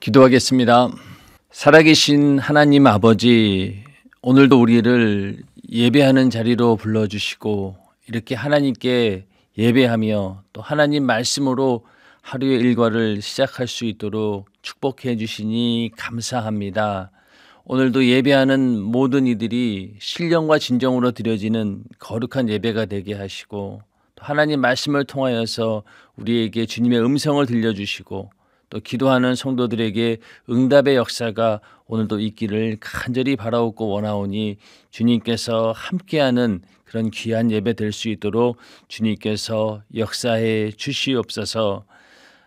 기도하겠습니다. 살아계신 하나님 아버지, 오늘도 우리를 예배하는 자리로 불러주시고, 이렇게 하나님께 예배하며 또 하나님 말씀으로 하루의 일과를 시작할 수 있도록 축복해 주시니 감사합니다. 오늘도 예배하는 모든 이들이 신령과 진정으로 드려지는 거룩한 예배가 되게 하시고, 하나님 말씀을 통하여서 우리에게 주님의 음성을 들려주시고, 또 기도하는 성도들에게 응답의 역사가 오늘도 있기를 간절히 바라옵고 원하오니 주님께서 함께하는 그런 귀한 예배 될 수 있도록 주님께서 역사해 주시옵소서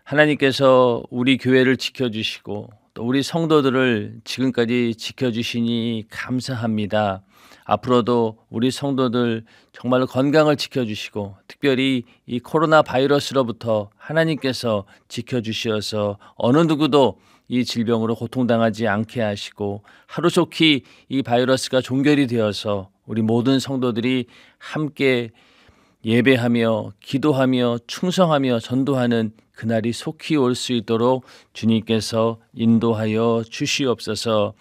하나님께서 우리 교회를 지켜주시고 또 우리 성도들을 지금까지 지켜주시니 감사합니다. 앞으로도 우리 성도들 정말로 건강을 지켜주시고 특별히 이 코로나 바이러스로부터 하나님께서 지켜주시어서 어느 누구도 이 질병으로 고통당하지 않게 하시고 하루속히 이 바이러스가 종결이 되어서 우리 모든 성도들이 함께 예배하며 기도하며 충성하며 전도하는 그날이 속히 올 수 있도록 주님께서 인도하여 주시옵소서.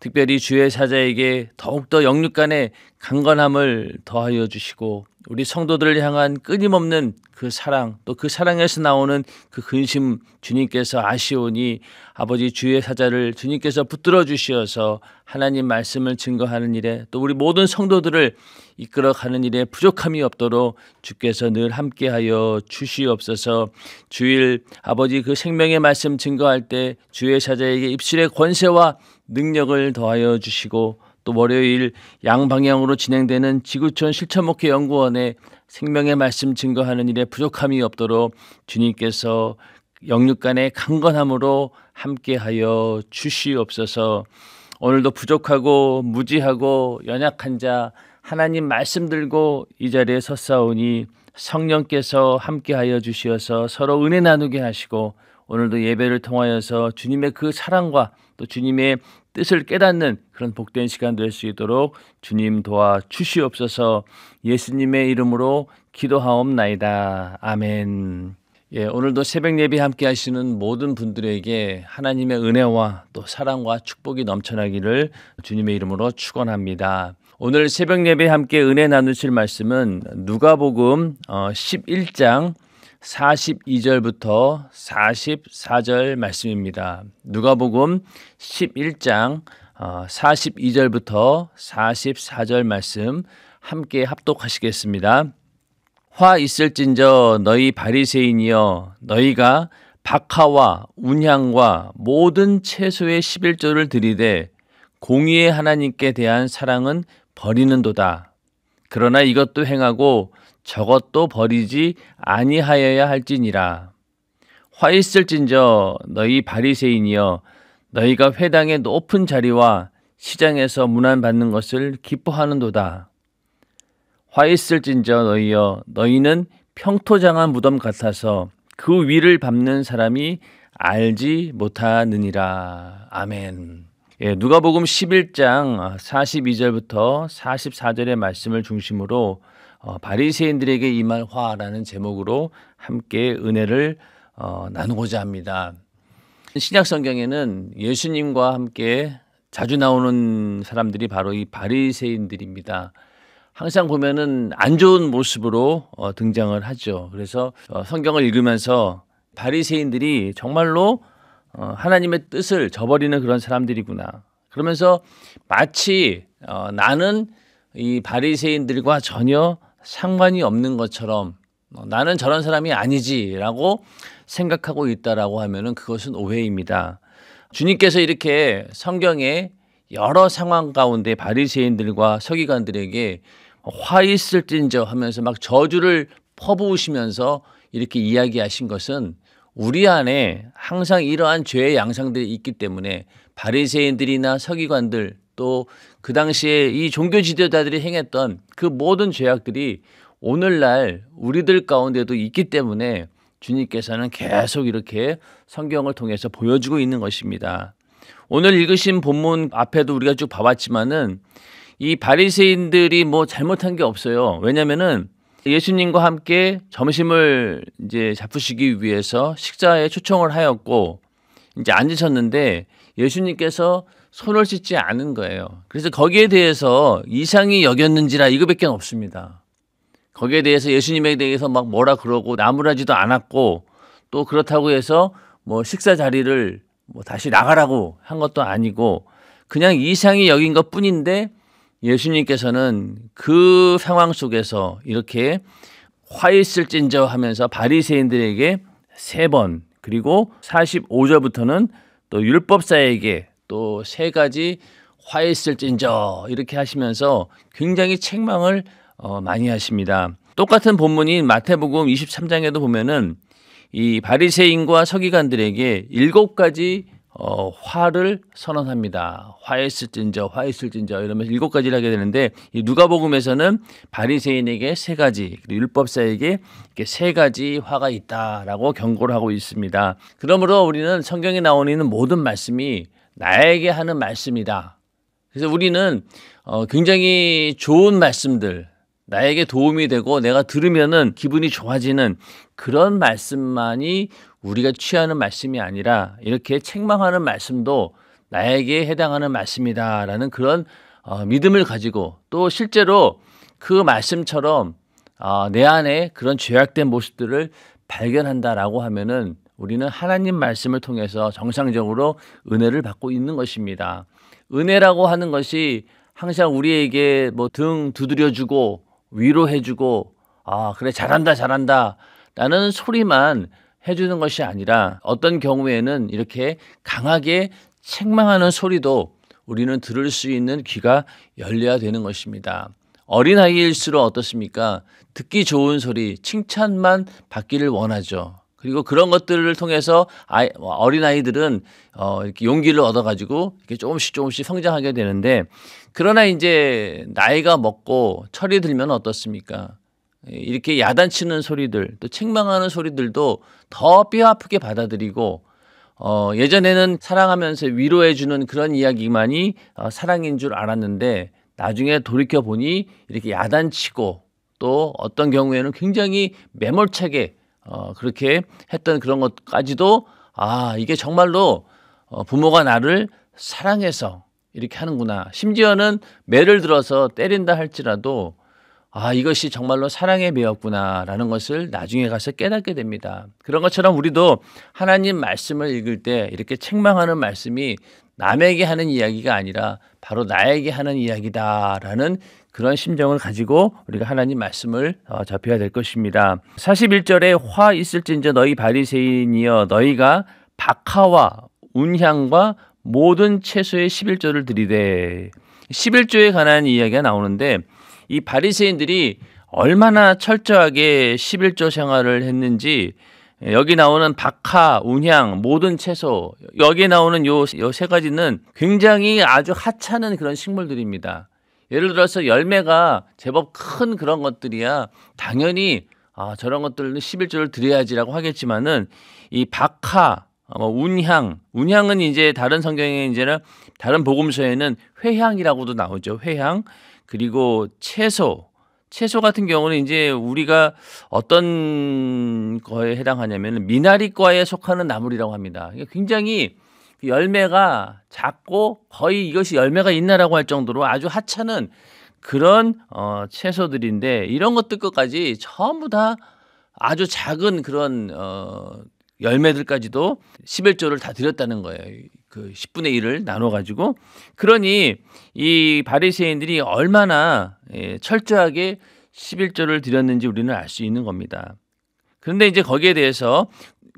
특별히 주의 사자에게 더욱더 영육간에 강건함을 더하여 주시고 우리 성도들을 향한 끊임없는 그 사랑 또 그 사랑에서 나오는 그 근심 주님께서 아시오니 아버지 주의 사자를 주님께서 붙들어 주시어서 하나님 말씀을 증거하는 일에 또 우리 모든 성도들을 이끌어 가는 일에 부족함이 없도록 주께서 늘 함께하여 주시옵소서 주일 아버지 그 생명의 말씀 증거할 때 주의 사자에게 입술의 권세와 능력을 더하여 주시고 또 월요일 양방향으로 진행되는 지구촌 실천목회 연구원의 생명의 말씀 증거하는 일에 부족함이 없도록 주님께서 영육 간의 강건함으로 함께하여 주시옵소서. 오늘도 부족하고 무지하고 연약한 자 하나님 말씀 들고 이 자리에 섰사오니 성령께서 함께하여 주시어서 서로 은혜 나누게 하시고 오늘도 예배를 통하여서 주님의 그 사랑과 또 주님의 뜻을 깨닫는 그런 복된 시간 될 수 있도록 주님 도와 주시옵소서 예수님의 이름으로 기도하옵나이다. 아멘. 예, 오늘도 새벽 예비 함께 하시는 모든 분들에게 하나님의 은혜와 또 사랑과 축복이 넘쳐나기를 주님의 이름으로 축원합니다. 오늘 새벽 예배 함께 은혜 나누실 말씀은 누가복음 11장 어, 42절부터 44절 말씀입니다. 누가복음 11장 42절부터 44절 말씀 함께 합독하시겠습니다. 화 있을진저 너희 바리새인이여 너희가 박하와 운향과 모든 채소의 11조를 드리되 공의의 하나님께 대한 사랑은 버리는도다. 그러나 이것도 행하고 저것도 버리지 아니하여야 할지니라. 화 있을진저 너희 바리새인이여 너희가 회당의 높은 자리와 시장에서 문안받는 것을 기뻐하는도다. 화 있을진저 너희여 너희는 평토장한 무덤 같아서 그 위를 밟는 사람이 알지 못하느니라. 아멘. 예, 누가복음 11장 42절부터 44절의 말씀을 중심으로 어, 바리새인들에게 임할 화라는 제목으로 함께 은혜를 어, 나누고자 합니다. 신약 성경에는 예수님과 함께 자주 나오는 사람들이 바로 이 바리새인들입니다. 항상 보면은 안 좋은 모습으로 어, 등장을 하죠. 그래서 어, 성경을 읽으면서 바리새인들이 정말로 어, 하나님의 뜻을 저버리는 그런 사람들이구나. 그러면서 마치 어, 나는 이 바리새인들과 전혀 상관이 없는 것처럼 뭐 나는 저런 사람이 아니지라고 생각하고 있다라고 하면은 그것은 오해입니다. 주님께서 이렇게 성경에 여러 상황 가운데 바리새인들과 서기관들에게 화 있을 진저 하면서 막 저주를 퍼부으시면서 이렇게 이야기하신 것은 우리 안에 항상 이러한 죄의 양상들이 있기 때문에 바리새인들이나 서기관들 또그 당시에 이 종교 지도자들이 행했던 그 모든 죄악들이 오늘날 우리들 가운데도 있기 때문에 주님께서는 계속 이렇게 성경을 통해서 보여주고 있는 것입니다. 오늘 읽으신 본문 앞에도 우리가 쭉 봐봤지만은 이 바리새인들이 뭐 잘못한 게 없어요. 왜냐면은 예수님과 함께 점심을 이제 잡수시기 위해서 식사에 초청을 하였고 이제 앉으셨는데 예수님께서 손을 씻지 않은 거예요. 그래서 거기에 대해서 이상이 여겼는지라 이거밖에 없습니다. 거기에 대해서 예수님에 대해서 막 뭐라 그러고 나무라지도 않았고 또 그렇다고 해서 뭐 식사 자리를 뭐 다시 나가라고 한 것도 아니고 그냥 이상이 여긴 것 뿐인데 예수님께서는 그 상황 속에서 이렇게 화 있을진저 하면서 바리새인들에게 세 번 그리고 45절부터는 또 율법사에게 또세 가지 화했을진저 이렇게 하시면서 굉장히 책망을 어, 많이 하십니다. 똑같은 본문인 마태복음 23장에도 보면은 이 바리새인과 서기관들에게 일곱 가지 어, 화를 선언합니다. 화했을진저, 화했을진저 이러면서 일곱 가지를 하게 되는데 이 누가복음에서는 바리새인에게 세 가지, 그리고 율법사에게 이렇게 세 가지 화가 있다라고 경고를 하고 있습니다. 그러므로 우리는 성경에 나오는 모든 말씀이 나에게 하는 말씀이다. 그래서 우리는 어, 굉장히 좋은 말씀들, 나에게 도움이 되고 내가 들으면은 기분이 좋아지는 그런 말씀만이 우리가 취하는 말씀이 아니라 이렇게 책망하는 말씀도 나에게 해당하는 말씀이다라는 그런 어, 믿음을 가지고 또 실제로 그 말씀처럼 어, 내 안에 그런 죄악된 모습들을 발견한다라고 하면은 우리는 하나님 말씀을 통해서 정상적으로 은혜를 받고 있는 것입니다. 은혜라고 하는 것이 항상 우리에게 뭐 등 두드려주고 위로해주고 아 그래 잘한다 잘한다 라는 소리만 해주는 것이 아니라 어떤 경우에는 이렇게 강하게 책망하는 소리도 우리는 들을 수 있는 귀가 열려야 되는 것입니다. 어린아이일수록 어떻습니까? 듣기 좋은 소리, 칭찬만 받기를 원하죠. 그리고 그런 것들을 통해서 아이, 뭐 어린 아이들은 어, 이렇게 용기를 얻어가지고 이렇게 조금씩 조금씩 성장하게 되는데 그러나 이제 나이가 먹고 철이 들면 어떻습니까? 예, 이렇게 야단치는 소리들 또 책망하는 소리들도 더 뼈아프게 받아들이고 어, 예전에는 사랑하면서 위로해주는 그런 이야기만이 어, 사랑인 줄 알았는데 나중에 돌이켜 보니 이렇게 야단치고 또 어떤 경우에는 굉장히 매몰차게 어, 그렇게 했던 그런 것까지도 아, 이게 정말로 어, 부모가 나를 사랑해서 이렇게 하는구나. 심지어는 매를 들어서 때린다 할지라도 아, 이것이 정말로 사랑의 매였구나라는 것을 나중에 가서 깨닫게 됩니다. 그런 것처럼 우리도 하나님 말씀을 읽을 때 이렇게 책망하는 말씀이 남에게 하는 이야기가 아니라 바로 나에게 하는 이야기다라는 그런 심정을 가지고 우리가 하나님 말씀을 접해야될 어, 것입니다. 41절에 화 있을진저 너희 바리새인이여 너희가 박하와 운향과 모든 채소의 11조를 드리되 11조에 관한 이야기가 나오는데 이 바리새인들이 얼마나 철저하게 11조 생활을 했는지 여기 나오는 박하, 운향, 모든 채소 여기에 나오는 요요 가지는 굉장히 아주 하찮은 그런 식물들입니다. 예를 들어서 열매가 제법 큰 그런 것들이야 당연히 아 저런 것들은 11조를 드려야지라고 하겠지만은 이 박하 아, 뭐 운향 운향은 이제 다른 성경에 이제는 다른 복음서에는 회향이라고도 나오죠 회향 그리고 채소 채소 같은 경우는 이제 우리가 어떤 거에 해당하냐면 미나리과에 속하는 나물이라고 합니다. 굉장히 그 열매가 작고 거의 이것이 열매가 있나라고 할 정도로 아주 하찮은 그런 어, 채소들인데 이런 것들까지 전부 다 아주 작은 그런 어, 열매들까지도 11조를 다 드렸다는 거예요. 그 10분의 1을 나눠가지고. 그러니 이 바리새인들이 얼마나 예, 철저하게 11조를 드렸는지 우리는 알 수 있는 겁니다. 그런데 이제 거기에 대해서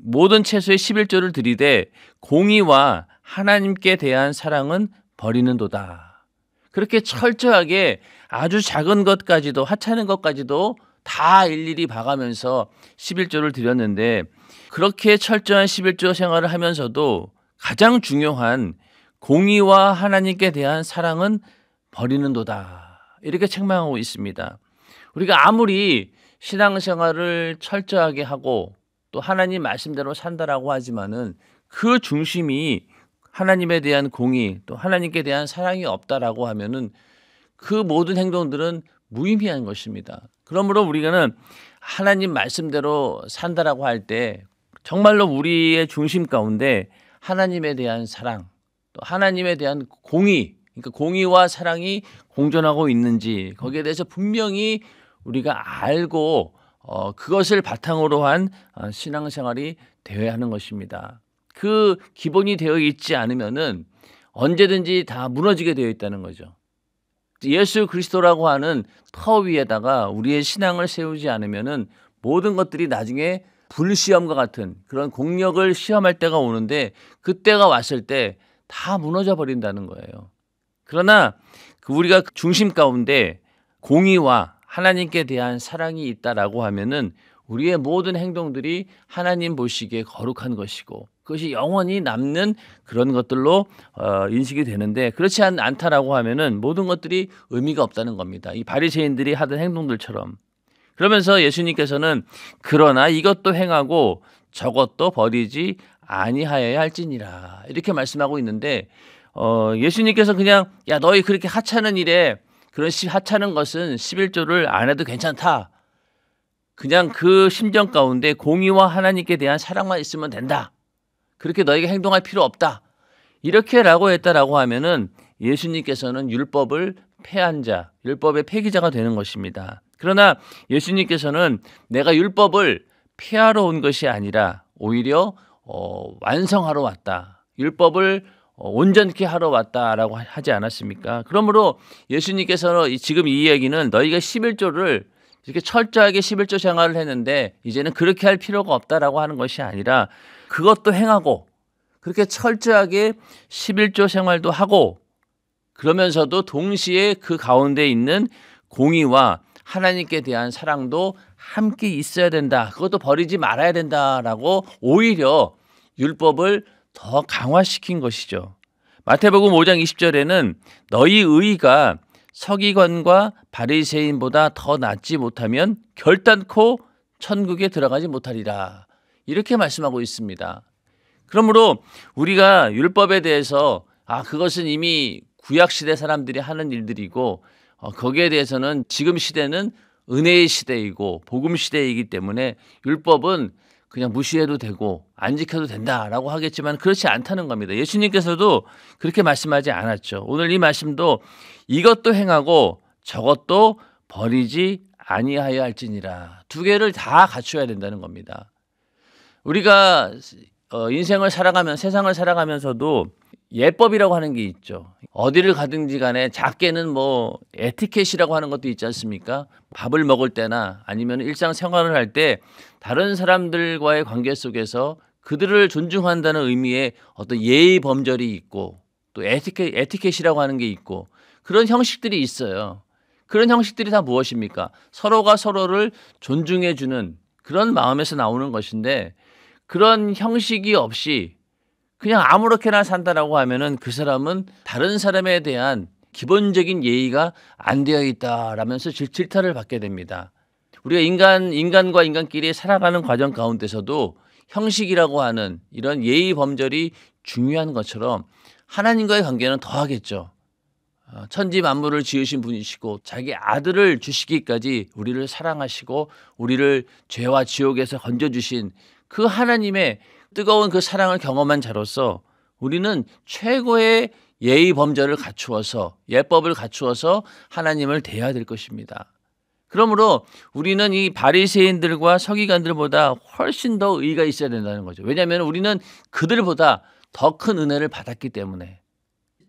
모든 채소의 11조를 드리되 공의와 하나님께 대한 사랑은 버리는도다. 그렇게 철저하게 아주 작은 것까지도 하찮은 것까지도 다 일일이 봐가면서 11조를 드렸는데 그렇게 철저한 11조 생활을 하면서도 가장 중요한 공의와 하나님께 대한 사랑은 버리는도다. 이렇게 책망하고 있습니다. 우리가 아무리 신앙생활을 철저하게 하고 또 하나님 말씀대로 산다라고 하지만은 그 중심이 하나님에 대한 공의 또 하나님께 대한 사랑이 없다라고 하면은 그 모든 행동들은 무의미한 것입니다. 그러므로 우리가는 하나님 말씀대로 산다라고 할 때 정말로 우리의 중심 가운데 하나님에 대한 사랑 또 하나님에 대한 공의 그러니까 공의와 사랑이 공존하고 있는지 거기에 대해서 분명히 우리가 알고 어, 그것을 바탕으로 한 어, 신앙생활이 되어야 하는 것입니다. 그 기본이 되어 있지 않으면은 언제든지 다 무너지게 되어 있다는 거죠. 예수 그리스도라고 하는 터 위에다가 우리의 신앙을 세우지 않으면은 모든 것들이 나중에 불시험과 같은 그런 공력을 시험할 때가 오는데 그때가 왔을 때 다 무너져 버린다는 거예요. 그러나 그 우리가 중심 가운데 공의와 하나님께 대한 사랑이 있다라고 하면은 우리의 모든 행동들이 하나님 보시기에 거룩한 것이고 그것이 영원히 남는 그런 것들로 어, 인식이 되는데 그렇지 않, 않다라고 하면은 모든 것들이 의미가 없다는 겁니다. 이 바리새인들이 하던 행동들처럼 그러면서 예수님께서는 그러나 이것도 행하고 저것도 버리지 아니하여야 할지니라 이렇게 말씀하고 있는데 어, 예수님께서 그냥 야 너희 그렇게 하찮은 일에 그런 하찮은 것은 11조를 안 해도 괜찮다. 그냥 그 심정 가운데 공의와 하나님께 대한 사랑만 있으면 된다. 그렇게 너희가 행동할 필요 없다. 이렇게라고 했다라고 하면은 예수님께서는 율법을 폐한 자, 율법의 폐기자가 되는 것입니다. 그러나 예수님께서는 내가 율법을 폐하러 온 것이 아니라 오히려 어, 완성하러 왔다. 율법을 어, 온전케 하러 왔다라고 하지 않았습니까? 그러므로 예수님께서는 지금 이 이야기는 너희가 11조를 이렇게 철저하게 11조 생활을 했는데 이제는 그렇게 할 필요가 없다라고 하는 것이 아니라 그것도 행하고 그렇게 철저하게 11조 생활도 하고 그러면서도 동시에 그 가운데 있는 공의와 하나님께 대한 사랑도 함께 있어야 된다. 그것도 버리지 말아야 된다라고 오히려 율법을 더 강화시킨 것이죠. 마태복음 5장 20절에는 너희 의가 서기관과 바리새인보다 더 낫지 못하면 결단코 천국에 들어가지 못하리라. 이렇게 말씀하고 있습니다. 그러므로 우리가 율법에 대해서 아 그것은 이미 구약 시대 사람들이 하는 일들이고 어, 거기에 대해서는 지금 시대는 은혜의 시대이고 복음 시대이기 때문에 율법은 그냥 무시해도 되고 안 지켜도 된다라고 하겠지만 그렇지 않다는 겁니다. 예수님께서도 그렇게 말씀하지 않았죠. 오늘 이 말씀도 이것도 행하고 저것도 버리지 아니하여 할지니라 두 개를 다 갖춰야 된다는 겁니다. 우리가 어, 인생을 살아가면 세상을 살아가면서도 예법이라고 하는 게 있죠. 어디를 가든지 간에 작게는 뭐 에티켓이라고 하는 것도 있지 않습니까? 밥을 먹을 때나 아니면 일상 생활을 할 때 다른 사람들과의 관계 속에서 그들을 존중한다는 의미의 어떤 예의 범절이 있고 또 에티켓, 에티켓이라고 하는 게 있고 그런 형식들이 있어요. 그런 형식들이 다 무엇입니까? 서로가 서로를 존중해주는 그런 마음에서 나오는 것인데 그런 형식이 없이 그냥 아무렇게나 산다라고 하면은 그 사람은 다른 사람에 대한 기본적인 예의가 안 되어 있다라면서 질타를 받게 됩니다. 우리가 인간 인간과 인간끼리 살아가는 과정 가운데서도 형식이라고 하는 이런 예의 범절이 중요한 것처럼 하나님과의 관계는 더하겠죠. 어, 천지 만물을 지으신 분이시고 자기 아들을 주시기까지 우리를 사랑하시고 우리를 죄와 지옥에서 건져주신 그 하나님의 뜨거운 그 사랑을 경험한 자로서 우리는 최고의 예의 범절을 갖추어서 예법을 갖추어서 하나님을 대해야 될 것입니다. 그러므로 우리는 이 바리새인들과 서기관들보다 훨씬 더 의가 있어야 된다는 거죠. 왜냐하면 우리는 그들보다 더 큰 은혜를 받았기 때문에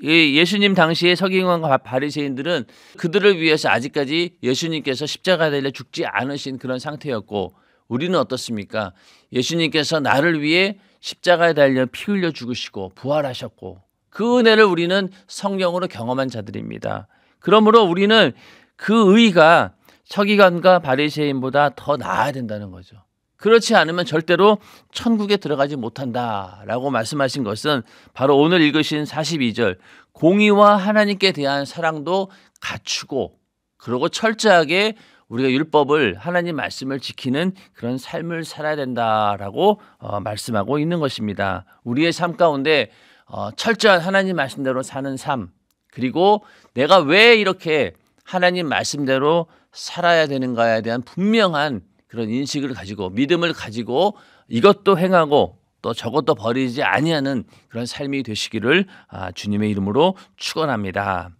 예수님 당시의 서기관과 바리새인들은 그들을 위해서 아직까지 예수님께서 십자가에 달려 죽지 않으신 그런 상태였고 우리는 어떻습니까? 예수님께서 나를 위해 십자가에 달려 피 흘려 죽으시고 부활하셨고 그 은혜를 우리는 성령으로 경험한 자들입니다. 그러므로 우리는 그 의가 서기관과 바리새인보다 더 나아야 된다는 거죠. 그렇지 않으면 절대로 천국에 들어가지 못한다라고 말씀하신 것은 바로 오늘 읽으신 42절 공의와 하나님께 대한 사랑도 갖추고 그러고 철저하게 우리가 율법을 하나님 말씀을 지키는 그런 삶을 살아야 된다라고 어, 말씀하고 있는 것입니다. 우리의 삶 가운데 어, 철저한 하나님 말씀대로 사는 삶 그리고 내가 왜 이렇게 하나님 말씀대로 살아야 되는가에 대한 분명한 그런 인식을 가지고 믿음을 가지고 이것도 행하고 또 저것도 버리지 아니하는 그런 삶이 되시기를 아, 주님의 이름으로 축원합니다.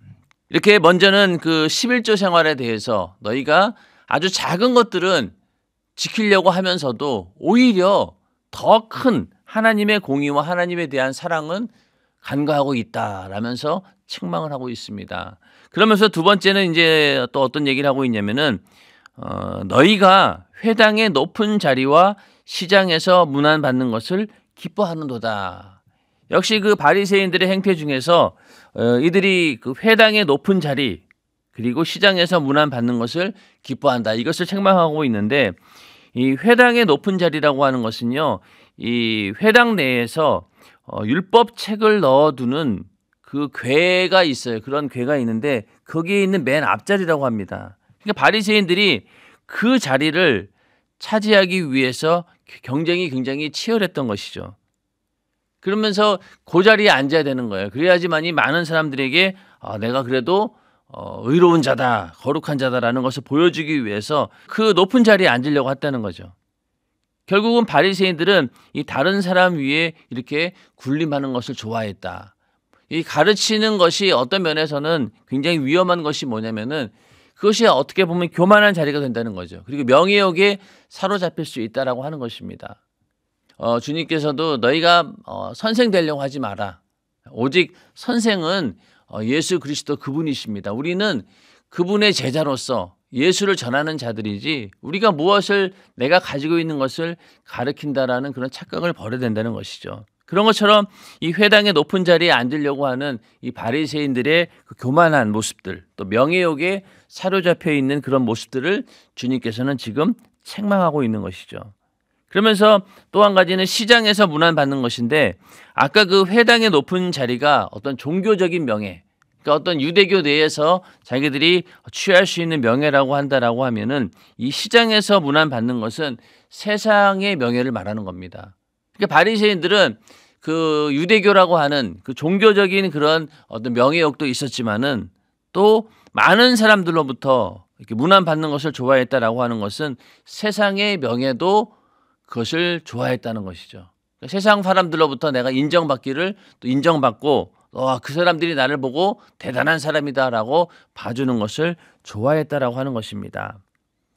이렇게 먼저는 그 11조 생활에 대해서 너희가 아주 작은 것들은 지키려고 하면서도 오히려 더 큰 하나님의 공의와 하나님에 대한 사랑은 간과하고 있다라면서 책망을 하고 있습니다. 그러면서 두 번째는 이제 또 어떤 얘기를 하고 있냐면은 어, 너희가 회당의 높은 자리와 시장에서 문안 받는 것을 기뻐하는도다. 역시 그 바리새인들의 행태 중에서 어, 이들이 그 회당의 높은 자리 그리고 시장에서 문안 받는 것을 기뻐한다. 이것을 책망하고 있는데 이 회당의 높은 자리라고 하는 것은요. 이 회당 내에서 어, 율법 책을 넣어두는 그 괴가 있어요. 그런 괴가 있는데 거기에 있는 맨 앞자리라고 합니다. 그러니까 바리새인들이 그 자리를 차지하기 위해서 경쟁이 굉장히 치열했던 것이죠. 그러면서 그 자리에 앉아야 되는 거예요. 그래야지만이 많은 사람들에게 아, 내가 그래도 어, 의로운 자다, 거룩한 자다라는 것을 보여주기 위해서 그 높은 자리에 앉으려고 했다는 거죠. 결국은 바리새인들은 이 다른 사람 위에 이렇게 군림하는 것을 좋아했다. 이 가르치는 것이 어떤 면에서는 굉장히 위험한 것이 뭐냐면은 그것이 어떻게 보면 교만한 자리가 된다는 거죠. 그리고 명예욕에 사로잡힐 수 있다라고 하는 것입니다. 어, 주님께서도 너희가 어, 선생 되려고 하지 마라. 오직 선생은 어, 예수 그리스도 그분이십니다. 우리는 그분의 제자로서 예수를 전하는 자들이지 우리가 무엇을 내가 가지고 있는 것을 가르킨다라는 그런 착각을 버려야 된다는 것이죠. 그런 것처럼 이 회당의 높은 자리에 앉으려고 하는 이 바리새인들의 그 교만한 모습들 또 명예욕에 사로잡혀 있는 그런 모습들을 주님께서는 지금 책망하고 있는 것이죠. 그러면서 또 한 가지는 시장에서 문안받는 것인데 아까 그 회당의 높은 자리가 어떤 종교적인 명예 그러니까 어떤 유대교 내에서 자기들이 취할 수 있는 명예라고 한다라고 하면은 이 시장에서 문안받는 것은 세상의 명예를 말하는 겁니다. 그러니까 바리새인들은 그 유대교라고 하는 그 종교적인 그런 어떤 명예욕도 있었지만은 또 많은 사람들로부터 이렇게 문안받는 것을 좋아했다라고 하는 것은 세상의 명예도 그것을 좋아했다는 것이죠. 그러니까 세상 사람들로부터 내가 인정받기를 또 인정받고 와, 어, 그 사람들이 나를 보고 대단한 사람이다라고 봐주는 것을 좋아했다라고 하는 것입니다.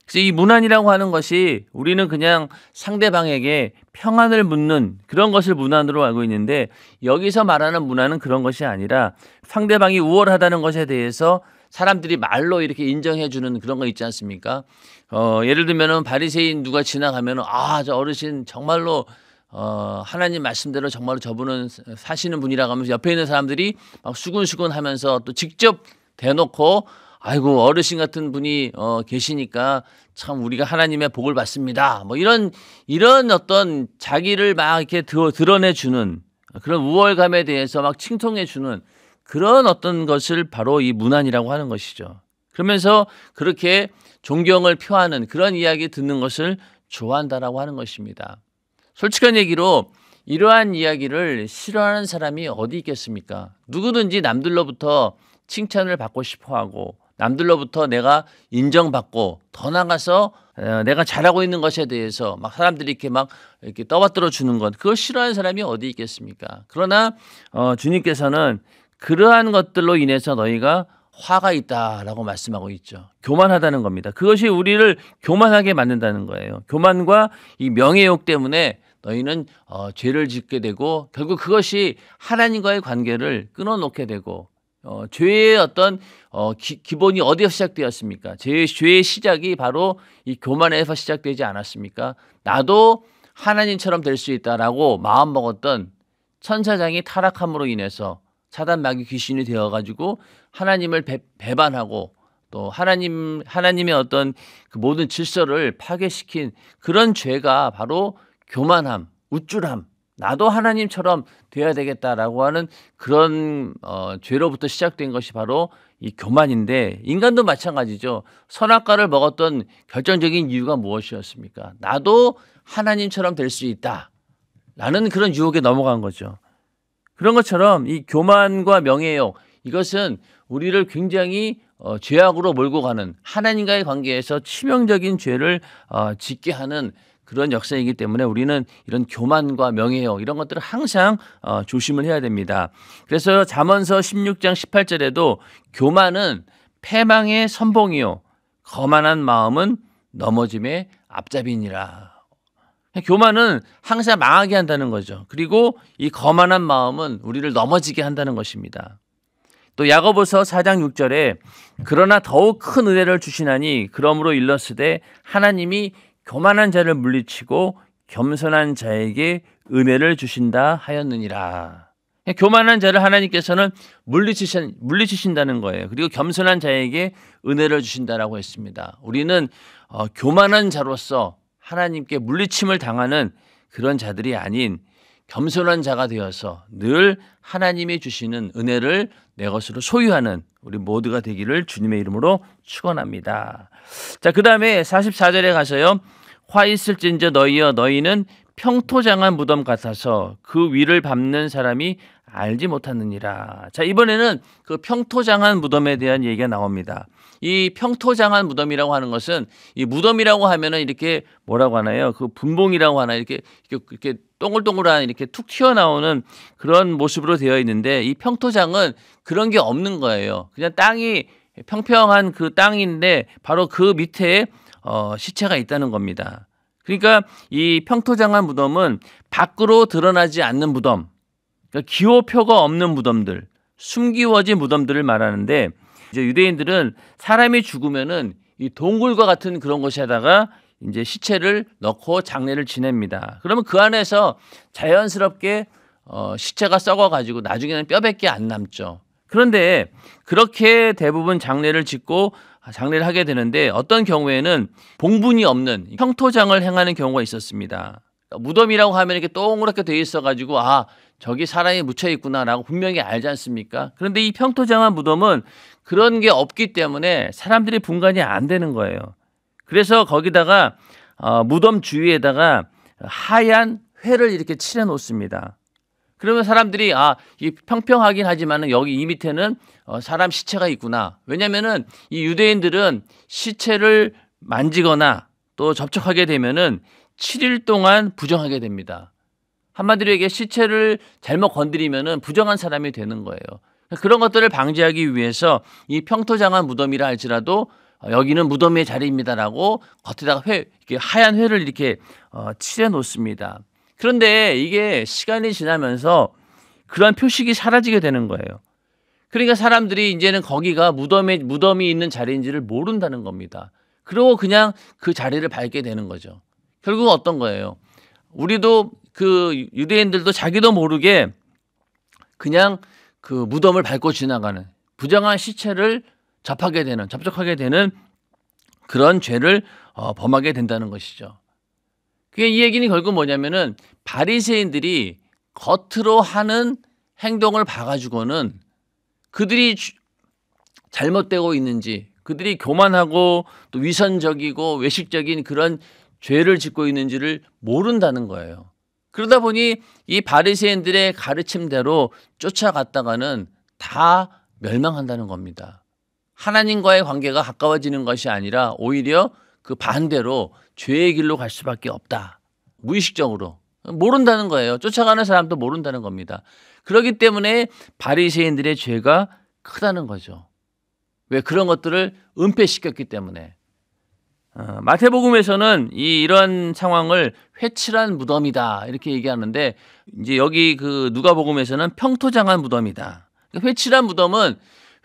그래서 이 문안이라고 하는 것이 우리는 그냥 상대방에게 평안을 묻는 그런 것을 문안으로 알고 있는데 여기서 말하는 문안은 그런 것이 아니라 상대방이 우월하다는 것에 대해서 사람들이 말로 이렇게 인정해 주는 그런 거 있지 않습니까? 어, 예를 들면은 바리새인 누가 지나가면은 아, 저 어르신 정말로 어, 하나님 말씀대로 정말로 저분은 사시는 분이라고 하면서 옆에 있는 사람들이 막 수근수근 하면서 또 직접 대놓고 아이고 어르신 같은 분이 어, 계시니까 참 우리가 하나님의 복을 받습니다. 뭐 이런 이런 어떤 자기를 막 이렇게 드러내 주는 그런 우월감에 대해서 막 칭송해 주는 그런 어떤 것을 바로 이 문안이라고 하는 것이죠. 그러면서 그렇게 존경을 표하는 그런 이야기 듣는 것을 좋아한다라고 하는 것입니다. 솔직한 얘기로 이러한 이야기를 싫어하는 사람이 어디 있겠습니까? 누구든지 남들로부터 칭찬을 받고 싶어 하고 남들로부터 내가 인정받고 더 나가서 어, 내가 잘하고 있는 것에 대해서 막 사람들이 이렇게 막 이렇게 떠받들어 주는 것 그걸 싫어하는 사람이 어디 있겠습니까? 그러나 어, 주님께서는 그러한 것들로 인해서 너희가 화가 있다라고 말씀하고 있죠. 교만하다는 겁니다. 그것이 우리를 교만하게 만든다는 거예요. 교만과 이 명예욕 때문에 너희는 어, 죄를 짓게 되고 결국 그것이 하나님과의 관계를 끊어놓게 되고 어, 죄의 어떤 어, 기, 본이 어디서 시작되었습니까? 죄의, 죄의 시작이 바로 이 교만에서 시작되지 않았습니까? 나도 하나님처럼 될 수 있다라고 마음먹었던 천사장이 타락함으로 인해서 사단 마귀 귀신이 되어 가지고 하나님을 배, 배반하고 또 하나님 하나님의 어떤 그 모든 질서를 파괴시킨 그런 죄가 바로 교만함, 우쭐함, 나도 하나님처럼 되어야 되겠다라고 하는 그런 어, 죄로부터 시작된 것이 바로 이 교만인데 인간도 마찬가지죠. 선악과를 먹었던 결정적인 이유가 무엇이었습니까? 나도 하나님처럼 될 수 있다. 라는 그런 유혹에 넘어간 거죠. 그런 것처럼 이 교만과 명예욕 이것은 우리를 굉장히 어, 죄악으로 몰고 가는 하나님과의 관계에서 치명적인 죄를 어, 짓게 하는 그런 역사이기 때문에 우리는 이런 교만과 명예욕 이런 것들을 항상 어, 조심을 해야 됩니다. 그래서 잠언서 16장 18절에도 교만은 패망의 선봉이요 거만한 마음은 넘어짐의 앞잡이니라. 교만은 항상 망하게 한다는 거죠. 그리고 이 거만한 마음은 우리를 넘어지게 한다는 것입니다. 또 야고보서 4장 6절에 그러나 더욱 큰 은혜를 주시나니 그러므로 일러스되 하나님이 교만한 자를 물리치고 겸손한 자에게 은혜를 주신다 하였느니라. 교만한 자를 하나님께서는 물리치신, 물리치신다는 거예요. 그리고 겸손한 자에게 은혜를 주신다라고 했습니다. 우리는 어, 교만한 자로서 하나님께 물리침을 당하는 그런 자들이 아닌 겸손한 자가 되어서 늘 하나님이 주시는 은혜를 내 것으로 소유하는 우리 모두가 되기를 주님의 이름으로 축원합니다. 자, 그다음에 44절에 가서요. 화 있을진저 너희여 너희는 평토장한 무덤 같아서 그 위를 밟는 사람이 알지 못하느니라. 자, 이번에는 그 평토장한 무덤에 대한 얘기가 나옵니다. 이 평토장한 무덤이라고 하는 것은 이 무덤이라고 하면은 이렇게 뭐라고 하나요? 그 분봉이라고 하나 이렇게 이렇게 동글동글한 이렇게 툭 튀어나오는 그런 모습으로 되어 있는데 이 평토장은 그런 게 없는 거예요. 그냥 땅이 평평한 그 땅인데 바로 그 밑에 어, 시체가 있다는 겁니다. 그러니까 이 평토장한 무덤은 밖으로 드러나지 않는 무덤, 그러니까 기호표가 없는 무덤들, 숨기워진 무덤들을 말하는데 이제 유대인들은 사람이 죽으면은 이 동굴과 같은 그런 곳에다가 이제 시체를 넣고 장례를 지냅니다. 그러면 그 안에서 자연스럽게 어, 시체가 썩어가지고 나중에는 뼈밖에 안 남죠. 그런데 그렇게 대부분 장례를 짓고 장례를 하게 되는데 어떤 경우에는 봉분이 없는 형토장을 행하는 경우가 있었습니다. 무덤이라고 하면 이렇게 동그랗게 돼 있어가지고 아 저기 사람이 묻혀 있구나라고 분명히 알지 않습니까? 그런데 이 평토장한 무덤은 그런 게 없기 때문에 사람들이 분간이 안 되는 거예요. 그래서 거기다가 어, 무덤 주위에다가 하얀 회를 이렇게 칠해 놓습니다. 그러면 사람들이 아, 이 평평하긴 하지만 여기 이 밑에는 어, 사람 시체가 있구나. 왜냐면은 이 유대인들은 시체를 만지거나 또 접촉하게 되면은 7일 동안 부정하게 됩니다. 한마디로 이게 시체를 잘못 건드리면은 부정한 사람이 되는 거예요. 그런 것들을 방지하기 위해서 이 평토장한 무덤이라 할지라도 어, 여기는 무덤의 자리입니다라고 겉에다가 회, 이렇게 하얀 회를 이렇게 어, 칠해 놓습니다. 그런데 이게 시간이 지나면서 그러한 표식이 사라지게 되는 거예요. 그러니까 사람들이 이제는 거기가 무덤에 무덤이 있는 자리인지를 모른다는 겁니다. 그러고 그냥 그 자리를 밟게 되는 거죠. 결국 어떤 거예요? 우리도 그 유대인들도 자기도 모르게 그냥 그 무덤을 밟고 지나가는 부정한 시체를 접하게 되는 접촉하게 되는 그런 죄를 어, 범하게 된다는 것이죠. 그게 이 얘기는 결국 뭐냐면은 바리새인들이 겉으로 하는 행동을 봐가지고는 그들이 잘못되고 있는지 그들이 교만하고 또 위선적이고 외식적인 그런 죄를 짓고 있는지를 모른다는 거예요. 그러다 보니 이 바리새인들의 가르침대로 쫓아갔다가는 다 멸망한다는 겁니다. 하나님과의 관계가 가까워지는 것이 아니라 오히려 그 반대로 죄의 길로 갈 수밖에 없다. 무의식적으로 모른다는 거예요. 쫓아가는 사람도 모른다는 겁니다. 그렇기 때문에 바리새인들의 죄가 크다는 거죠. 왜 그런 것들을 은폐시켰기 때문에 어, 마태복음에서는 이 이런 상황을 회칠한 무덤이다 이렇게 얘기하는데 이제 여기 그 누가복음에서는 평토장한 무덤이다. 그러니까 회칠한 무덤은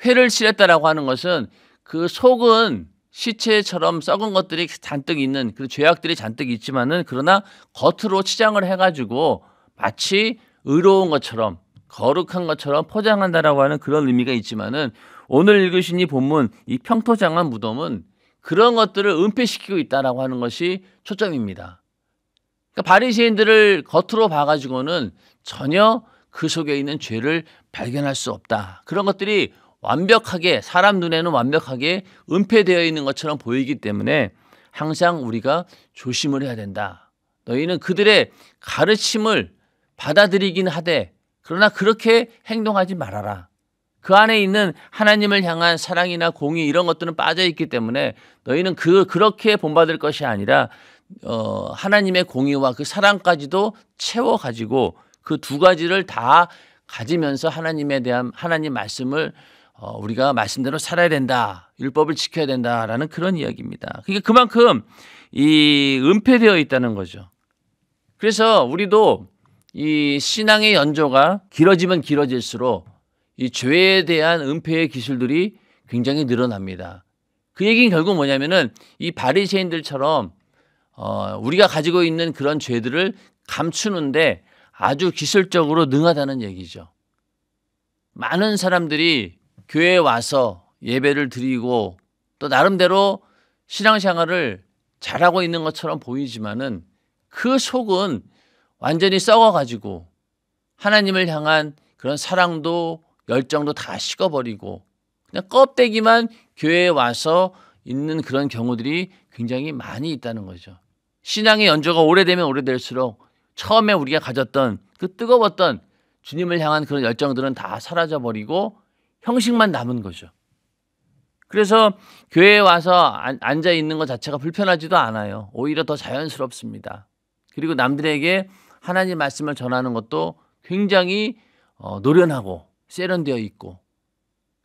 회를 칠했다라고 하는 것은 그 속은 시체처럼 썩은 것들이 잔뜩 있는 그 죄악들이 잔뜩 있지만은 그러나 겉으로 치장을 해가지고 마치 의로운 것처럼 거룩한 것처럼 포장한다라고 하는 그런 의미가 있지만은 오늘 읽으신 이 본문 이 평토장한 무덤은 그런 것들을 은폐시키고 있다라고 하는 것이 초점입니다. 그러니까 바리새인들을 겉으로 봐가지고는 전혀 그 속에 있는 죄를 발견할 수 없다. 그런 것들이 완벽하게 사람 눈에는 완벽하게 은폐되어 있는 것처럼 보이기 때문에 항상 우리가 조심을 해야 된다. 너희는 그들의 가르침을 받아들이긴 하되 그러나 그렇게 행동하지 말아라. 그 안에 있는 하나님을 향한 사랑이나 공의 이런 것들은 빠져 있기 때문에 너희는 그 그렇게 본받을 것이 아니라 어 하나님의 공의와 그 사랑까지도 채워 가지고 그 두 가지를 다 가지면서 하나님에 대한 하나님 말씀을 어 우리가 말씀대로 살아야 된다. 율법을 지켜야 된다라는 그런 이야기입니다. 그러니까 그만큼 이 은폐되어 있다는 거죠. 그래서 우리도 이 신앙의 연조가 길어지면 길어질수록 이 죄에 대한 은폐의 기술들이 굉장히 늘어납니다. 그 얘기는 결국 뭐냐면은 이 바리새인들처럼 어, 우리가 가지고 있는 그런 죄들을 감추는데 아주 기술적으로 능하다는 얘기죠. 많은 사람들이 교회에 와서 예배를 드리고 또 나름대로 신앙생활을 잘하고 있는 것처럼 보이지만은 그 속은 완전히 썩어가지고 하나님을 향한 그런 사랑도 열정도 다 식어버리고 그냥 껍데기만 교회에 와서 있는 그런 경우들이 굉장히 많이 있다는 거죠. 신앙의 연조가 오래되면 오래될수록 처음에 우리가 가졌던 그 뜨거웠던 주님을 향한 그런 열정들은 다 사라져버리고 형식만 남은 거죠. 그래서 교회에 와서 앉아 있는 것 자체가 불편하지도 않아요. 오히려 더 자연스럽습니다. 그리고 남들에게 하나님 말씀을 전하는 것도 굉장히 어, 노련하고 세련되어 있고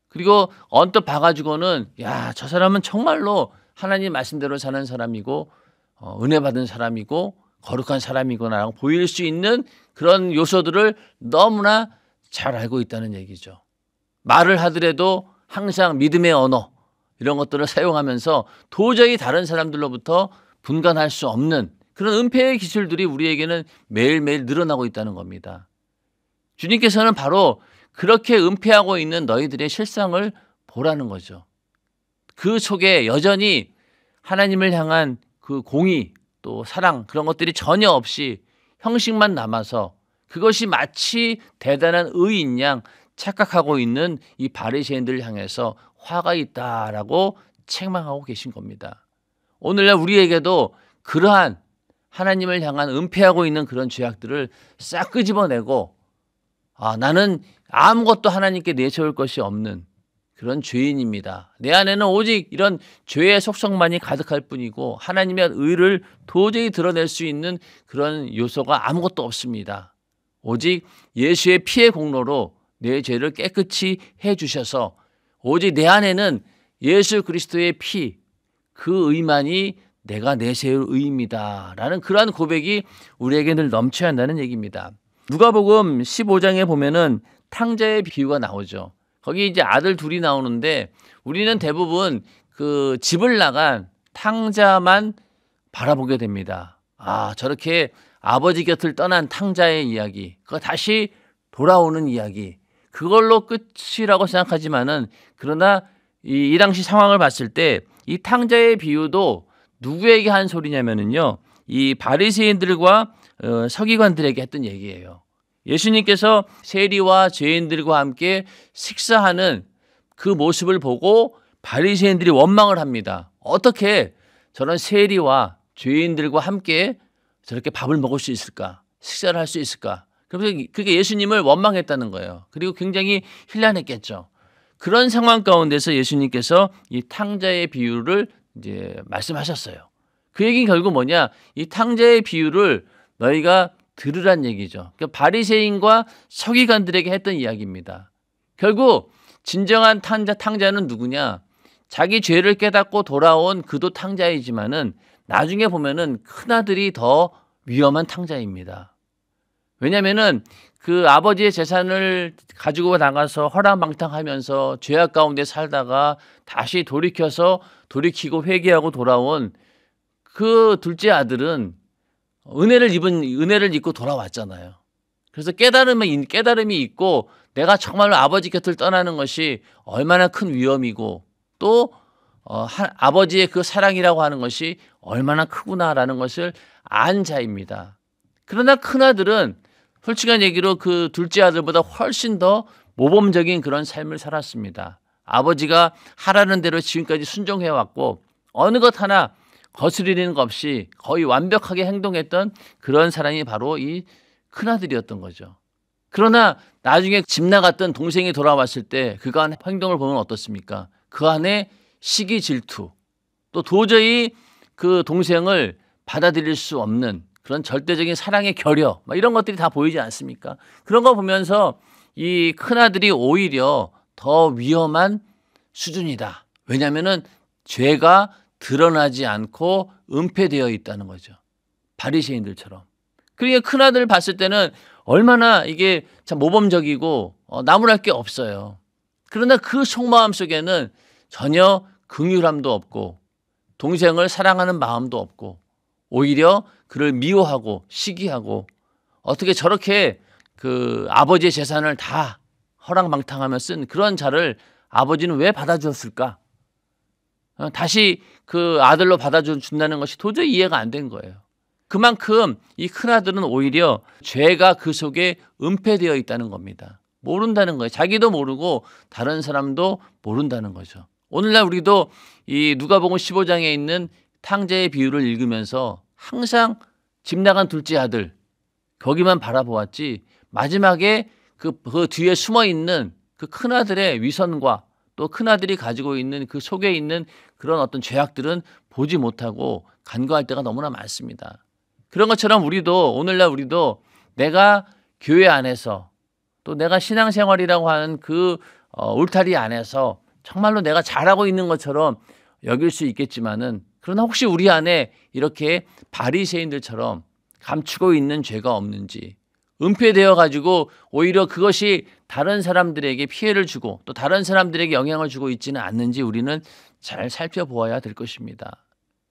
그리고 언뜻 봐가지고는 야저 사람은 정말로 하나님 말씀대로 사는 사람이고 어, 은혜 받은 사람이고 거룩한 사람이구나라고 보일 수 있는 그런 요소들을 너무나 잘 알고 있다는 얘기죠. 말을 하더라도 항상 믿음의 언어 이런 것들을 사용하면서 도저히 다른 사람들로부터 분간할 수 없는 그런 은폐의 기술들이 우리에게는 매일매일 늘어나고 있다는 겁니다. 주님께서는 바로 그렇게 은폐하고 있는 너희들의 실상을 보라는 거죠. 그 속에 여전히 하나님을 향한 그 공의 또 사랑 그런 것들이 전혀 없이 형식만 남아서 그것이 마치 대단한 의인 양 착각하고 있는 이 바리새인들을 향해서 화가 있다라고 책망하고 계신 겁니다. 오늘날 우리에게도 그러한 하나님을 향한 은폐하고 있는 그런 죄악들을 싹 끄집어내고 아 나는 아무것도 하나님께 내세울 것이 없는 그런 죄인입니다. 내 안에는 오직 이런 죄의 속성만이 가득할 뿐이고 하나님의 의를 도저히 드러낼 수 있는 그런 요소가 아무것도 없습니다. 오직 예수의 피의 공로로 내 죄를 깨끗이 해 주셔서 오직 내 안에는 예수 그리스도의 피, 그 의만이 내가 내세울 의입니다. 라는 그러한 고백이 우리에게 늘 넘쳐야 한다는 얘기입니다. 누가복음 15장에 보면은 탕자의 비유가 나오죠. 거기 이제 아들 둘이 나오는데 우리는 대부분 그 집을 나간 탕자만 바라보게 됩니다. 아, 저렇게 아버지 곁을 떠난 탕자의 이야기. 그 다시 돌아오는 이야기. 그걸로 끝이라고 생각하지만은 그러나 이, 이 당시 상황을 봤을 때 이 탕자의 비유도 누구에게 한 소리냐면은요. 이 바리새인들과 어, 서기관들에게 했던 얘기예요. 예수님께서 세리와 죄인들과 함께 식사하는 그 모습을 보고 바리새인들이 원망을 합니다. 어떻게 저런 세리와 죄인들과 함께 저렇게 밥을 먹을 수 있을까? 식사를 할 수 있을까? 그래서 그게 예수님을 원망했다는 거예요. 그리고 굉장히 힐난했겠죠. 그런 상황 가운데서 예수님께서 이 탕자의 비유를 이제 말씀하셨어요. 그 얘기는 결국 뭐냐? 이 탕자의 비유를 너희가 들으란 얘기죠. 그러니까 바리새인과 서기관들에게 했던 이야기입니다. 결국 진정한 탕자, 탕자는 누구냐? 자기 죄를 깨닫고 돌아온 그도 탕자이지만은 나중에 보면은 큰아들이 더 위험한 탕자입니다. 왜냐면은 그 아버지의 재산을 가지고 나가서 허랑방탕하면서 죄악 가운데 살다가 다시 돌이켜서 돌이키고 회개하고 돌아온 그 둘째 아들은 은혜를 입은 은혜를 입고 돌아왔잖아요. 그래서 깨달음이 깨달음이 있고 내가 정말로 아버지 곁을 떠나는 것이 얼마나 큰 위험이고 또 어, 하, 아버지의 그 사랑이라고 하는 것이 얼마나 크구나라는 것을 안 자입니다. 그러나 큰 아들은 솔직한 얘기로 그 둘째 아들보다 훨씬 더 모범적인 그런 삶을 살았습니다. 아버지가 하라는 대로 지금까지 순종해왔고 어느 것 하나 거스리는 것 없이 거의 완벽하게 행동했던 그런 사람이 바로 이 큰아들이었던 거죠. 그러나 나중에 집 나갔던 동생이 돌아왔을 때 그간 행동을 보면 어떻습니까? 그 안에 시기 질투 또 도저히 그 동생을 받아들일 수 없는 그런 절대적인 사랑의 결여 이런 것들이 다 보이지 않습니까? 그런 거 보면서 이 큰아들이 오히려 더 위험한 수준이다. 왜냐면은 죄가 드러나지 않고 은폐되어 있다는 거죠. 바리새인들처럼. 그러니까 큰아들 봤을 때는 얼마나 이게 참 모범적이고 어, 나무랄 게 없어요. 그러나 그 속마음 속에는 전혀 긍휼함도 없고 동생을 사랑하는 마음도 없고 오히려 그를 미워하고 시기하고 어떻게 저렇게 그 아버지의 재산을 다 허랑망탕하며 쓴 그런 자를 아버지는 왜 받아주었을까? 어, 다시 그 아들로 받아준다는 것이 도저히 이해가 안 된 거예요. 그만큼 이 큰아들은 오히려 죄가 그 속에 은폐되어 있다는 겁니다. 모른다는 거예요. 자기도 모르고 다른 사람도 모른다는 거죠. 오늘날 우리도 이 누가복음 15장에 있는 탕자의 비유를 읽으면서 항상 집 나간 둘째 아들 거기만 바라보았지 마지막에 그, 그 뒤에 숨어 있는 그 큰아들의 위선과 또 큰아들이 가지고 있는 그 속에 있는 그런 어떤 죄악들은 보지 못하고 간과할 때가 너무나 많습니다. 그런 것처럼 우리도 오늘날 우리도 내가 교회 안에서 또 내가 신앙생활이라고 하는 그 어, 울타리 안에서 정말로 내가 잘하고 있는 것처럼 여길 수 있겠지만은 그러나 혹시 우리 안에 이렇게 바리새인들처럼 감추고 있는 죄가 없는지 은폐되어 가지고 오히려 그것이 다른 사람들에게 피해를 주고 또 다른 사람들에게 영향을 주고 있지는 않는지 우리는 잘 살펴보아야 될 것입니다.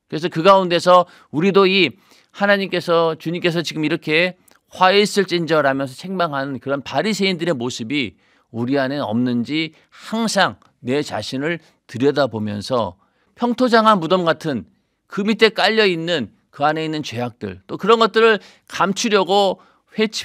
그래서 그 가운데서 우리도 이 하나님께서 주님께서 지금 이렇게 화했을진저라면서 책망하는 그런 바리새인들의 모습이 우리 안에 없는지 항상 내 자신을 들여다보면서 평토장한 무덤 같은 그 밑에 깔려 있는 그 안에 있는 죄악들 또 그런 것들을 감추려고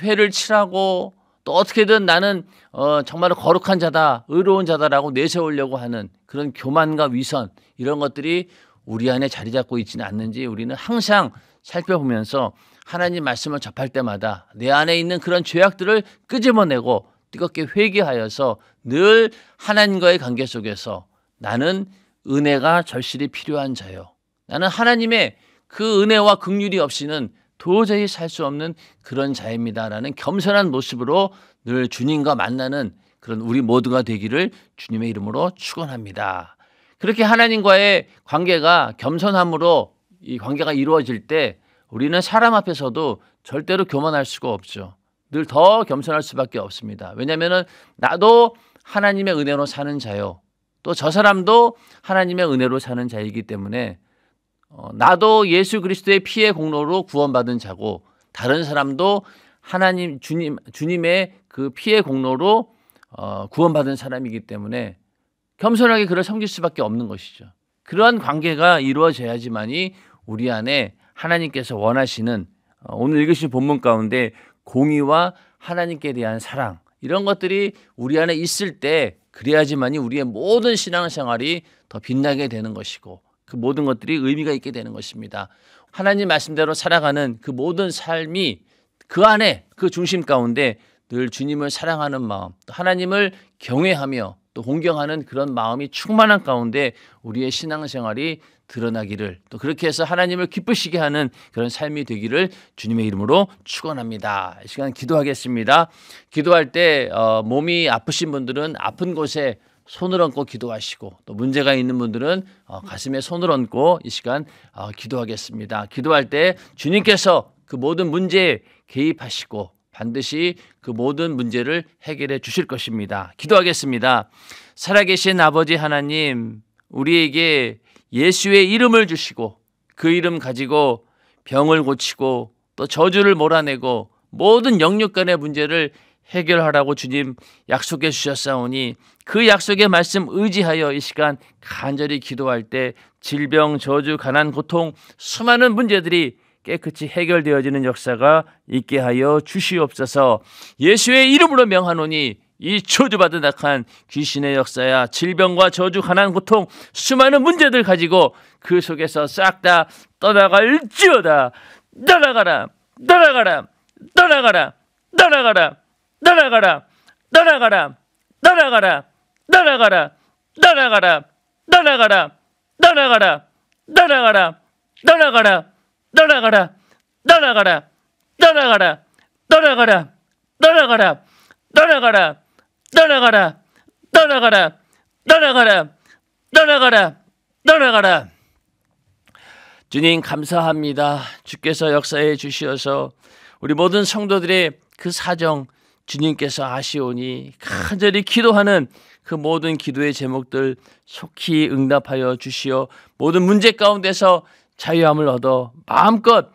회를 칠하고 또 어떻게든 나는 어, 정말 거룩한 자다, 의로운 자다라고 내세우려고 하는 그런 교만과 위선 이런 것들이 우리 안에 자리 잡고 있지는 않는지 우리는 항상 살펴보면서 하나님 말씀을 접할 때마다 내 안에 있는 그런 죄악들을 끄집어내고 뜨겁게 회개하여서 늘 하나님과의 관계 속에서 나는 은혜가 절실히 필요한 자요. 나는 하나님의 그 은혜와 극률이 없이는 도저히 살 수 없는 그런 자입니다라는 겸손한 모습으로 늘 주님과 만나는 그런 우리 모두가 되기를 주님의 이름으로 축원합니다. 그렇게 하나님과의 관계가 겸손함으로 이 관계가 이루어질 때 우리는 사람 앞에서도 절대로 교만할 수가 없죠. 늘 더 겸손할 수밖에 없습니다. 왜냐하면 나도 하나님의 은혜로 사는 자요. 또 저 사람도 하나님의 은혜로 사는 자이기 때문에 어, 나도 예수 그리스도의 피의 공로로 구원받은 자고 다른 사람도 하나님 주님 주님의 그 피의 공로로 어, 구원받은 사람이기 때문에 겸손하게 그를 섬길 수밖에 없는 것이죠. 그러한 관계가 이루어져야지만이 우리 안에 하나님께서 원하시는 어, 오늘 읽으신 본문 가운데 공의와 하나님께 대한 사랑 이런 것들이 우리 안에 있을 때 그래야지만이 우리의 모든 신앙생활이 더 빛나게 되는 것이고 그 모든 것들이 의미가 있게 되는 것입니다. 하나님 말씀대로 살아가는 그 모든 삶이 그 안에 그 중심 가운데 늘 주님을 사랑하는 마음, 또 하나님을 경외하며 또 공경하는 그런 마음이 충만한 가운데 우리의 신앙생활이 드러나기를 또 그렇게 해서 하나님을 기쁘시게 하는 그런 삶이 되기를 주님의 이름으로 축원합니다. 시간 기도하겠습니다. 기도할 때 어, 몸이 아프신 분들은 아픈 곳에 손을 얹고 기도하시고 또 문제가 있는 분들은 어, 가슴에 손을 얹고 이 시간 어, 기도하겠습니다. 기도할 때 주님께서 그 모든 문제에 개입하시고 반드시 그 모든 문제를 해결해 주실 것입니다. 기도하겠습니다. 살아계신 아버지 하나님, 우리에게 예수의 이름을 주시고 그 이름 가지고 병을 고치고 또 저주를 몰아내고 모든 영육 간의 문제를 해결하라고 주님 약속해 주셨사오니 그 약속의 말씀 의지하여 이 시간 간절히 기도할 때 질병, 저주, 가난, 고통, 수많은 문제들이 깨끗이 해결되어지는 역사가 있게 하여 주시옵소서 예수의 이름으로 명하노니 이 저주받은 악한 귀신의 역사야 질병과 저주, 가난, 고통, 수많은 문제들 가지고 그 속에서 싹 다 떠나갈지어다 떠나가라 떠나가라 떠나가라 떠나가라 떠나가라 떠나가라 떠나가라 날아가라 날아가라 날아가라 날아가라 날아가라 날아가라 날아가라 날아가라 날아가라 날아가라 날아가라 날아가라 날아가라 날아가라 날아가라 날아가라 날아가라 주님 감사합니다 주께서 역사해 주시어서 우리 모든 성도들의 그 사정 주님께서 아시오니 간절히 기도하는 그 모든 기도의 제목들 속히 응답하여 주시어 모든 문제 가운데서 자유함을 얻어 마음껏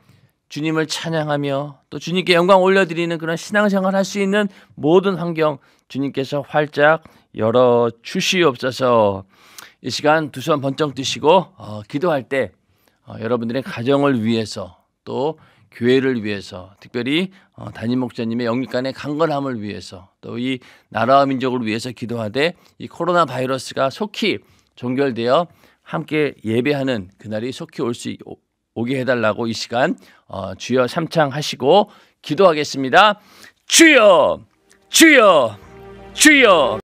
주님을 찬양하며 또 주님께 영광 올려드리는 그런 신앙생활 할 수 있는 모든 환경 주님께서 활짝 열어 주시옵소서 이 시간 두 손 번쩍 드시고 어, 기도할 때 어, 여러분들의 가정을 위해서 또 교회를 위해서 특별히 어, 담임 목사님의 영육간의 강건함을 위해서 또 이 나라와 민족을 위해서 기도하되 이 코로나 바이러스가 속히 종결되어 함께 예배하는 그날이 속히 올수 오게 해달라고 이 시간 어, 주여 삼창하시고 기도하겠습니다. 주여 주여 주여